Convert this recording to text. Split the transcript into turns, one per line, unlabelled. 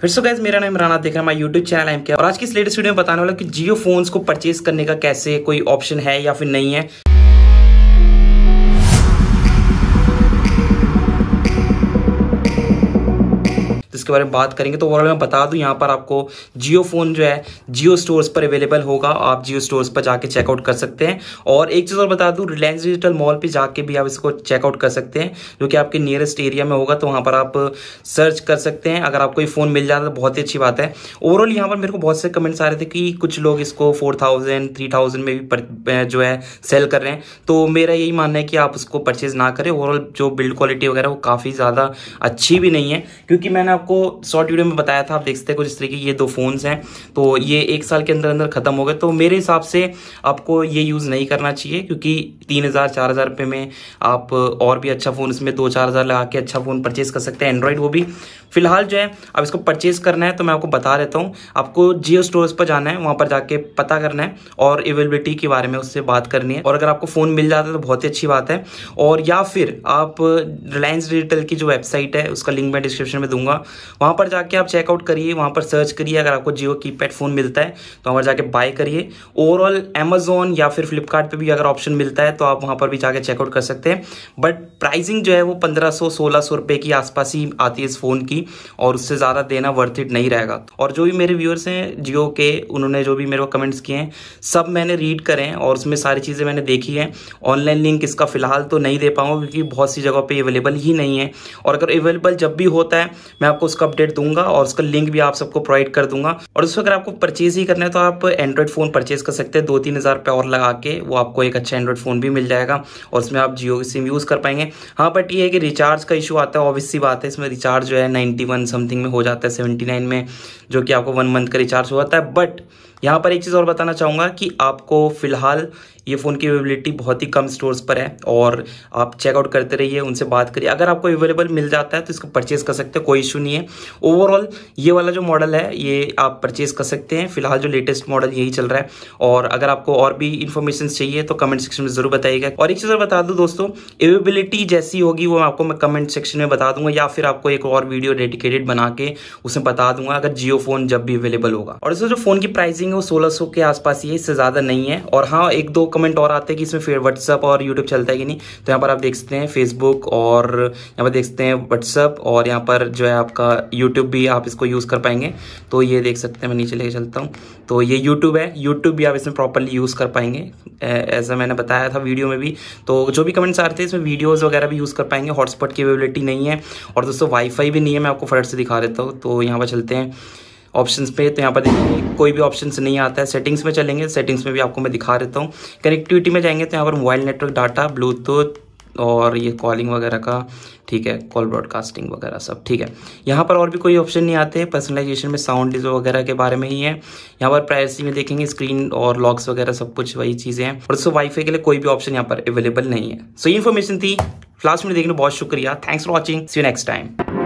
फिर सो गैस मेरा नाम राना देख रहा है माई यूट्यूब चैनल एम के और आज की इस लेटेस्ट वीडियो में बताने वाला कि जियो फोन्स को परचेज करने का कैसे कोई ऑप्शन है या फिर नहीं है इसके बारे में बात करेंगे तो ओवरऑल मैं बता दूँ यहाँ पर आपको जियो फ़ोन जो है जियो स्टोर्स पर अवेलेबल होगा आप जियो स्टोर्स पर जाके चेकआउट कर सकते हैं और एक चीज़ और बता दूँ रिलायंस डिजिटल मॉल पर जाके भी आप इसको चेकआउट कर सकते हैं जो कि आपके नियरेस्ट एरिया में होगा तो वहाँ पर आप सर्च कर सकते हैं अगर आपको ये फ़ोन मिल जाता तो बहुत ही अच्छी बात है ओवरऑल यहाँ पर मेरे को बहुत से कमेंट्स आ रहे थे कि कुछ लोग इसको फोर थाउजेंड थ्री थाउजेंड में भी जो है सेल कर रहे हैं तो मेरा यही मानना है कि आप उसको परचेज़ ना करें ओवरऑल जो बिल्ड क्वालिटी वगैरह वो काफ़ी ज़्यादा अच्छी भी नहीं है क्योंकि मैंने आपको शॉर्ट वीडियो में बताया था आप देख सकते हैं कुछ इस तरीके ये दो फ़ोन्स हैं तो ये एक साल के अंदर अंदर ख़त्म हो गए तो मेरे हिसाब से आपको ये यूज़ नहीं करना चाहिए क्योंकि तीन हज़ार चार हज़ार रुपये में आप और भी अच्छा फ़ोन इसमें दो चार हज़ार लगा के अच्छा फ़ोन परचेज़ कर सकते हैं एंड्रॉयड वो भी फिलहाल जो है अब इसको परचेज़ करना है तो मैं आपको बता देता हूँ आपको जियो स्टोर्स पर जाना है वहाँ पर जाके पता करना है और अवेलेबिलिटी के बारे में उससे बात करनी है और अगर आपको फ़ोन मिल जाता है तो बहुत ही अच्छी बात है और या फिर आप रिलायंस डिजिटल की जो वेबसाइट है उसका लिंक मैं डिस्क्रिप्शन में दूंगा वहाँ पर जाके आप चेकआउट करिए वहाँ पर सर्च करिए अगर आपको जियो की पैड फ़ोन मिलता है तो वहाँ पर जाके बाय करिए ओवरऑल अमेजोन या फिर फ्लिपकार्ट भी अगर ऑप्शन मिलता है तो आप वहाँ पर भी जाके चेकआउट कर सकते हैं बट प्राइजिंग जो है वो पंद्रह सौ सोलह सौ की आसपास ही आती है इस फ़ोन की और उससे ज़्यादा देना वर्थ इट नहीं रहेगा और जो भी मेरे व्यूअर्स हैं जियो के उन्होंने जो भी मेरे को कमेंट्स किए हैं सब मैंने रीड करें और उसमें सारी चीज़ें मैंने देखी हैं ऑनलाइन लिंक इसका फ़िलहाल तो नहीं दे पाऊँगा क्योंकि बहुत सी जगह पर अवेलेबल ही नहीं है और अगर अवेलेबल जब भी होता है मैं आपको उसका उसका अपडेट दूंगा और उसका लिंक भी आप सबको प्रोवाइड कर दूंगा और उसमें अगर आपको परचेज ही करना है तो आप एंड्रॉइड फ़ोन परचेज कर सकते हैं दो तीन हज़ार रुपये और लगा के वो आपको एक अच्छा एंड्रॉइड फ़ोन भी मिल जाएगा और उसमें आप जियो की सिम यूज़ कर पाएंगे हाँ बट ये है कि रिचार्ज का इशू आता है ऑब्वियसली बात है इसमें रिचार्ज जो है नाइन्टी समथिंग में हो जाता है सेवेंटी में जो कि आपको वन मंथ का रिचार्ज हो जाता है बट यहाँ पर एक चीज़ और बताना चाहूँगा कि आपको फ़िलहाल ये फ़ोन की अवेलेबिलिटी बहुत ही कम स्टोर्स पर है और आप चेकआउट करते रहिए उनसे बात करिए अगर आपको अवेलेबल मिल जाता है तो इसको परचेज़ कर सकते हैं कोई इशू नहीं है ओवरऑल ये वाला जो मॉडल है ये आप परचेज़ कर सकते हैं फिलहाल जो लेटेस्ट मॉडल यही चल रहा है और अगर आपको और भी इन्फॉर्मेशन चाहिए तो कमेंट सेक्शन में ज़रूर बताइएगा और एक चीज़ बता दूँ दोस्तों अवेलेबिलिटी जैसी होगी वो आपको मैं कमेंट सेक्शन में बता दूंगा या फिर आपको एक और वीडियो डेडिकेटेड बना के उसमें बता दूंगा अगर जियो फ़ोन जब भी अवेलेबल होगा और इसमें जो फ़ोन की प्राइसिंग है वो सोलह के आसपास ही है इससे ज़्यादा नहीं है और हाँ एक दो कमेंट और आते हैं कि इसमें फिर व्हाट्सअप और यूट्यूब चलता है कि नहीं तो यहाँ पर आप देख सकते हैं फेसबुक और यहाँ पर देख सकते हैं व्हाट्सअप और यहाँ पर जो है आपका यूट्यूब भी आप इसको यूज़ कर पाएंगे तो ये देख सकते हैं मैं नीचे लेके चलता हूँ तो ये यूट्यूब है यूट्यूब भी आप इसमें प्रॉपरली यूज़ कर पाएंगे ऐसा मैंने बताया था वीडियो में भी तो जो भी कमेंट्स आ रहे थे इसमें वीडियोज़ वगैरह भी यूज़ कर पाएंगे हॉटस्पॉट की अवेबिलिटी नहीं है और दोस्तों वाईफाई भी नहीं है मैं आपको फट से दिखा देता हूँ तो यहाँ पर चलते हैं ऑप्शन पे तो यहाँ पर देखेंगे कोई भी ऑप्शन नहीं आता है सेटिंग्स में चलेंगे सेटिंग्स में भी आपको मैं दिखा देता हूँ कनेक्टिविटी में जाएंगे तो यहाँ पर मोबाइल नेटवर्क डाटा ब्लूटूथ और ये कॉलिंग वगैरह का ठीक है कॉल ब्रॉडकास्टिंग वगैरह सब ठीक है यहाँ पर और भी कोई ऑप्शन नहीं आते हैं पर्सनलाइजेशन में साउंड डिजो वगैरह के बारे में ही है यहाँ पर प्राइवेसी में देखेंगे स्क्रीन और लॉक्स वगैरह सब कुछ वही चीज़ें हैं और सो वाईफाई के लिए कोई भी ऑप्शन यहाँ पर अवेलेबल नहीं है सो so, ये इन्फॉर्मेशन थी फ्लास्ट में देखने बहुत शुक्रिया thanks for watching see next time